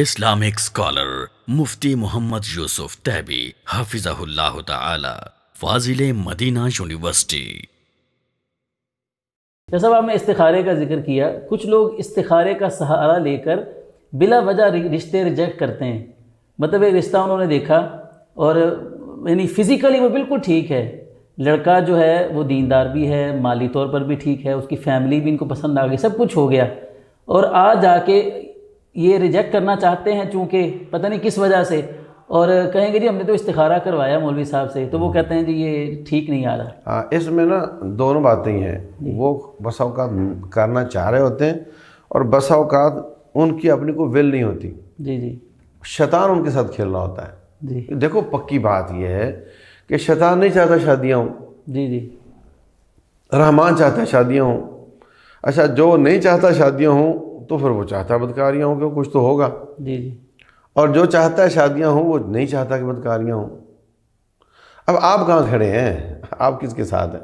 Islamic scholar मुफ्ती मोहम्मद यूसुफ तैबी हाफिजाह फाजिल Medina university जैसा हमने इस्तारे का जिक्र किया कुछ लोग इस्तारे का सहारा लेकर बिला वजह रिश्ते रिजेक्ट करते हैं मतलब एक रिश्ता उन्होंने देखा और यानी फिज़िकली वो बिल्कुल ठीक है लड़का जो है वो दीनदार भी है माली तौर पर भी ठीक है उसकी फैमिली भी इनको पसंद आ गई सब कुछ हो गया और आ जाके ये रिजेक्ट करना चाहते हैं चूँकि पता नहीं किस वजह से और कहेंगे जी हमने तो इस्तारा करवाया मौलवी साहब से तो वो कहते हैं जी ये ठीक नहीं आ रहा हाँ इसमें ना दोनों बातें ही हैं वो बस अवकात करना चाह रहे होते हैं और बस अवकात उनकी अपनी को विल नहीं होती जी जी शैतान उनके साथ खेलना होता है जी देखो पक्की बात यह है कि शैतान नहीं चाहता शादियाँ हों जी जी रहमान चाहता है शादियाँ हों अच्छा जो नहीं चाहता शादियाँ हों तो फिर वो चाहता बदकारियाँ हों क्यों कुछ तो होगा जी जी और जो चाहता है शादियाँ हों वो नहीं चाहता कि बदकारियाँ हों अब आप कहाँ खड़े हैं आप किसके साथ हैं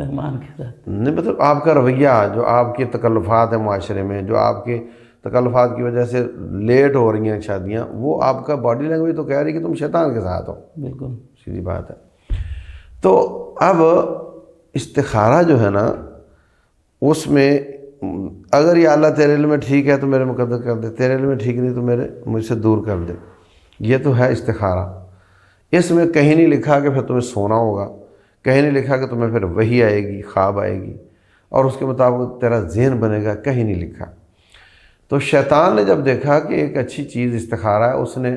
रहमान के साथ नहीं मतलब आपका रवैया जो आपके तकल्लफात हैं माशरे में जो आपके तकल्फात की वजह से लेट हो रही हैं शादियाँ वो आपका बॉडी लैंग्वेज तो कह रही है कि तुम शैतान के साथ हो बिल्कुल सीधी बात है तो अब इस्तारा जो है ना उसमें अगर ये अल्लाह तेरे में ठीक है तो मेरे मुकदर कर दे तेरे में ठीक नहीं तो मेरे मुझसे दूर कर दे ये तो है इस्तारा इसमें कहीं नहीं लिखा कि फिर तुम्हें सोना होगा कहीं नहीं लिखा कि तुम्हें फिर वही आएगी ख्वाब आएगी और उसके मुताबिक तेरा जहन बनेगा कहीं नहीं लिखा तो शैतान ने जब देखा कि एक अच्छी चीज़ इस्तारा है उसने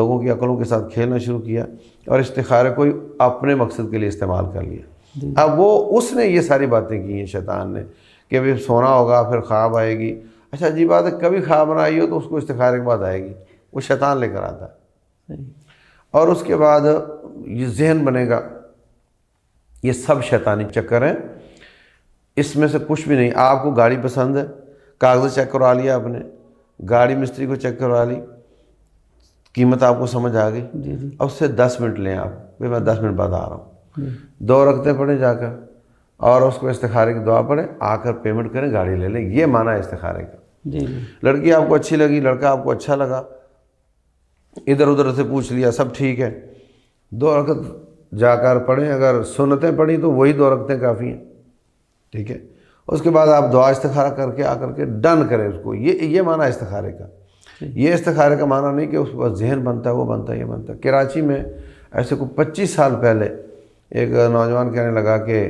लोगों की अकलों के साथ खेलना शुरू किया और इस्तारे को अपने मकसद के लिए इस्तेमाल कर लिया अब वो उसने ये सारी बातें की हैं शैतान ने कि अभी सोना होगा फिर ख्वाब आएगी अच्छा जी बात है कभी ख्वाब ना आई हो तो उसको इस्तारे के बाद आएगी वो शैतान लेकर आता है और उसके बाद ये जहन बनेगा ये सब शैतानी चक्कर हैं इसमें से कुछ भी नहीं आपको गाड़ी पसंद है कागज़ चेक करवा लिया आपने गाड़ी मिस्त्री को चेक करवा ली कीमत आपको समझ आ गई अब उससे दस मिनट लें आप भाई मैं दस मिनट बाद आ रहा हूँ दो रखते पड़े जाकर और उसको इस्तारे की दुआ पढ़ें आकर पेमेंट करें गाड़ी ले लें ये माना है इस्तारे का जी लड़की आपको अच्छी लगी लड़का आपको अच्छा लगा इधर उधर से पूछ लिया सब ठीक है दो रकत जाकर पढ़ें अगर सुनतें पढ़ी तो वही दो रकतें काफ़ी हैं ठीक है उसके बाद आप दुआ इस्तारा करके आकर के डन करें उसको ये ये माना इस्तारे का ये इस्तारे का माना नहीं कि उस पर जहन बनता है वो बनता है ये बनता है कराची में ऐसे को 25 साल पहले एक नौजवान कहने लगा कि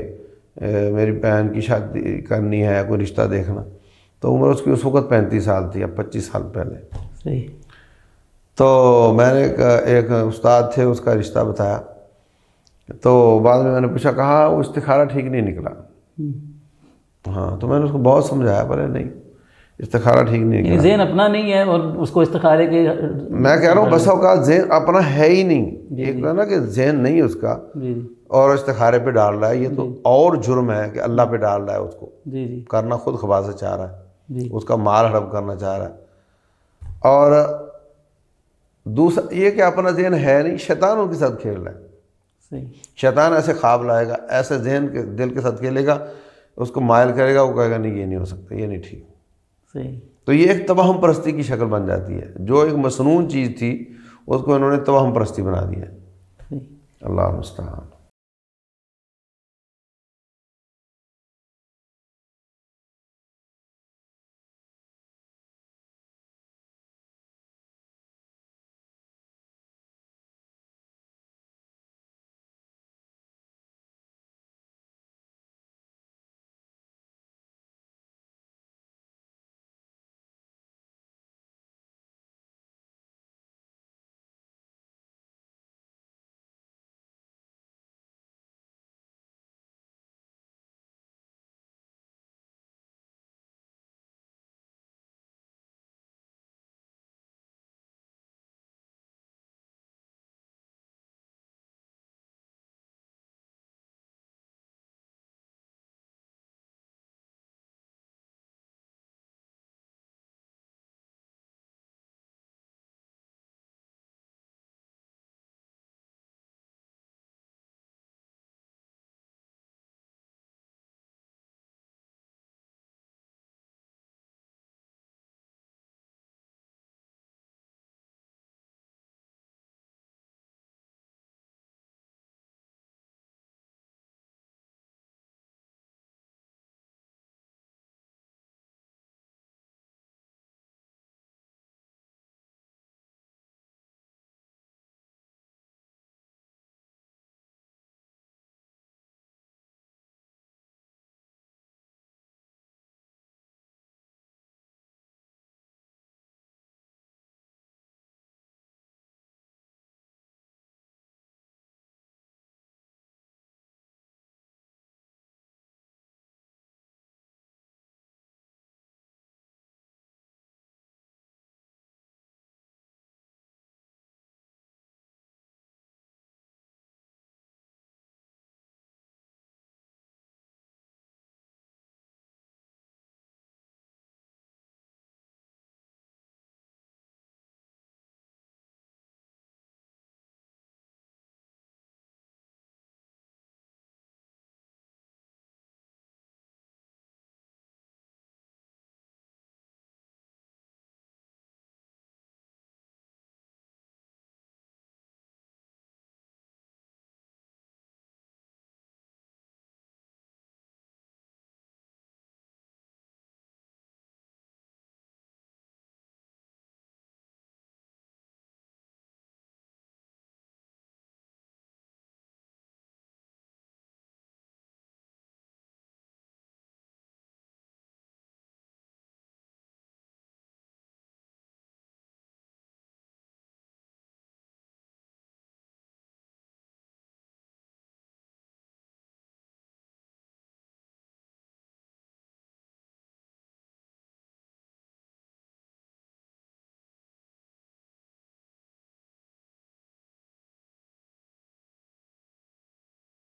मेरी बहन की शादी करनी है कोई रिश्ता देखना तो उम्र उसकी उस वक़्त पैंतीस साल थी अब पच्चीस साल पहले सही तो मैंने एक उस्ताद थे उसका रिश्ता बताया तो बाद में मैंने पूछा कहा वो इस्तारा ठीक नहीं निकला हम्म। हाँ तो मैंने उसको बहुत समझाया पर नहीं इस्तारा ठीक नहीं है जेन अपना नहीं है और उसको इस्तारे के मैं कह रहा हूँ बस अवकात जेन अपना है ही नहीं एक ना कि जेन नहीं है उसका और इस्तारे पे डाल रहा है ये तो और जुर्म है कि अल्लाह पे डाल रहा है उसको जी करना खुद खबा से चाह रहा है उसका माल हड़प करना चाह रहा है और दूसरा ये कि अपना जहन है नहीं शैतान उनके साथ खेल रहा है शैतान ऐसे ख्वाब लाएगा ऐसे जहन के दिल के साथ खेलेगा उसको मायल करेगा वो कहेगा नहीं ये नहीं हो सकता ये नहीं ठीक तो ये एक तवाहम परस्ती की शक्ल बन जाती है जो एक मसनून चीज़ थी उसको इन्होंने तवाहम परस्ती बना दिया अल्लाह मुस्तान